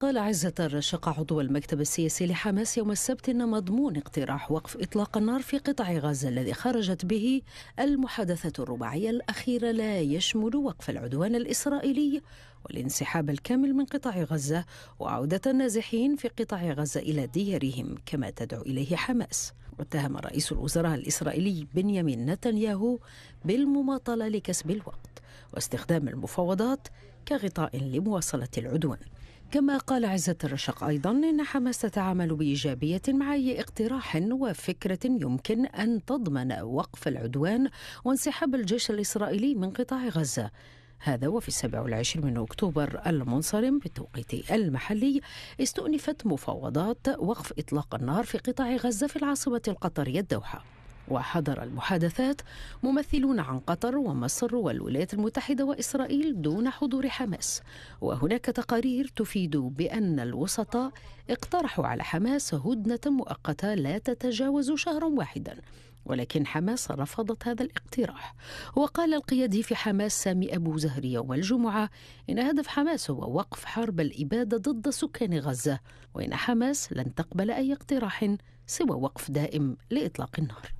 قال عزة الرشق عضو المكتب السياسي لحماس يوم السبت أن مضمون اقتراح وقف إطلاق النار في قطاع غزة الذي خرجت به المحادثة الرباعية الأخيرة لا يشمل وقف العدوان الإسرائيلي والانسحاب الكامل من قطاع غزة وعودة النازحين في قطاع غزة إلى ديارهم كما تدعو إليه حماس واتهم رئيس الوزراء الإسرائيلي بنيامين نتنياهو بالمماطلة لكسب الوقت واستخدام المفاوضات كغطاء لمواصلة العدوان كما قال عزة الرشق أيضا إن حماس تتعامل بإيجابية مع أي اقتراح وفكرة يمكن أن تضمن وقف العدوان وانسحاب الجيش الإسرائيلي من قطاع غزة هذا وفي 27 من أكتوبر المنصرم بالتوقيت المحلي استؤنفت مفاوضات وقف إطلاق النار في قطاع غزة في العاصمة القطرية الدوحة وحضر المحادثات ممثلون عن قطر ومصر والولايات المتحدة وإسرائيل دون حضور حماس وهناك تقارير تفيد بأن الوسطاء اقترحوا على حماس هدنة مؤقتة لا تتجاوز شهرا واحدا ولكن حماس رفضت هذا الاقتراح وقال القيادي في حماس سامي أبو زهر يوم الجمعة إن هدف حماس هو وقف حرب الإبادة ضد سكان غزة وإن حماس لن تقبل أي اقتراح سوى وقف دائم لإطلاق النار